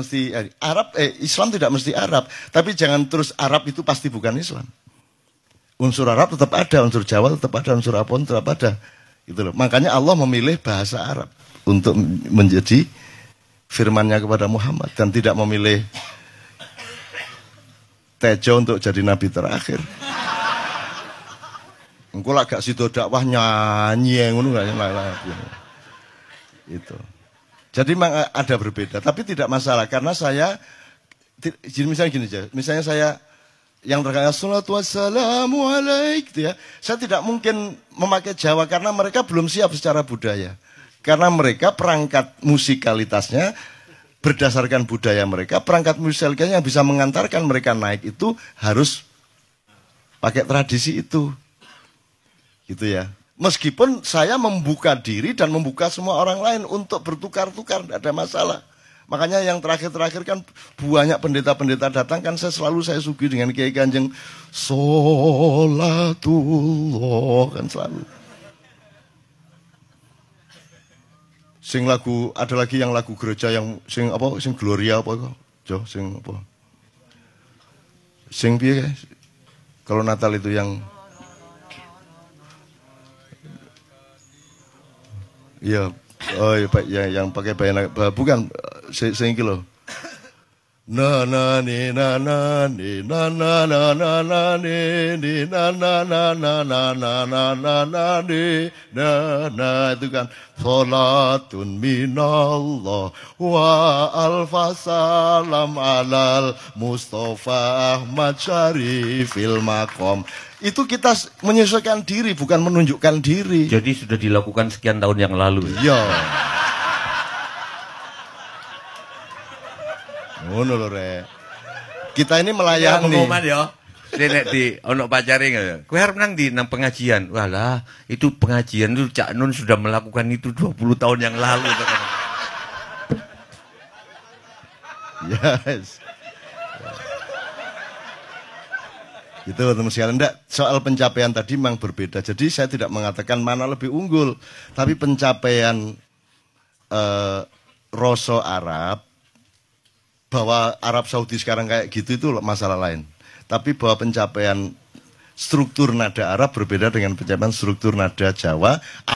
mesti eh, Arab eh, Islam tidak mesti Arab tapi jangan terus Arab itu pasti bukan Islam unsur Arab tetap ada unsur Jawa tetap ada unsur Ambon tetap ada gitu loh makanya Allah memilih bahasa Arab untuk menjadi firmannya kepada Muhammad dan tidak memilih Tejo untuk jadi nabi terakhir. Engkau lah gak sido dakwah nyanyi yang ngono gak nyala. Gitu. Itu. Jadi memang ada berbeda, tapi tidak masalah karena saya jadi misalnya gini aja, misalnya saya yang terkenal salatu wassalamu alaik gitu ya. Saya tidak mungkin memakai Jawa karena mereka belum siap secara budaya. Karena mereka perangkat musikalitasnya berdasarkan budaya mereka, perangkat musikalitasnya yang bisa mengantarkan mereka naik itu harus pakai tradisi itu. Gitu ya. Meskipun saya membuka diri dan membuka semua orang lain untuk bertukar-tukar, tidak ada masalah. Makanya yang terakhir-terakhir kan banyak pendeta-pendeta datang kan saya selalu saya sugi dengan Kiai Ganjeng Solatullah kan selalu. Sing lagu ada lagi yang lagu gereja yang sing apa sing Gloria apa kok? Jo sing apa? Sing piye Kalau Natal itu yang Iya. Oh iya, ya, yang pakai bayang bukan se seingki loh na na ni na na ni na na na na na ni ni na na na na na na na na na ni na na itu kan salatun minallah wa alfa salam alal Mustafa Ahmad Syarifil Makom itu kita menyesuaikan diri bukan menunjukkan diri jadi sudah dilakukan sekian tahun yang lalu ya Ngono lho, Rek. Kita ini melayani. Ya, pengumuman ya. Nek di ono pacare enggak? Kue arep nang di nang pengajian. Wah lah, itu pengajian itu Cak Nun sudah melakukan itu 20 tahun yang lalu. yes. Itu teman sekalian. Enggak, soal pencapaian tadi memang berbeda. Jadi saya tidak mengatakan mana lebih unggul. Tapi pencapaian eh, Rosso Arab bahwa Arab Saudi sekarang kayak gitu itu masalah lain. Tapi bahwa pencapaian struktur nada Arab berbeda dengan pencapaian struktur nada Jawa.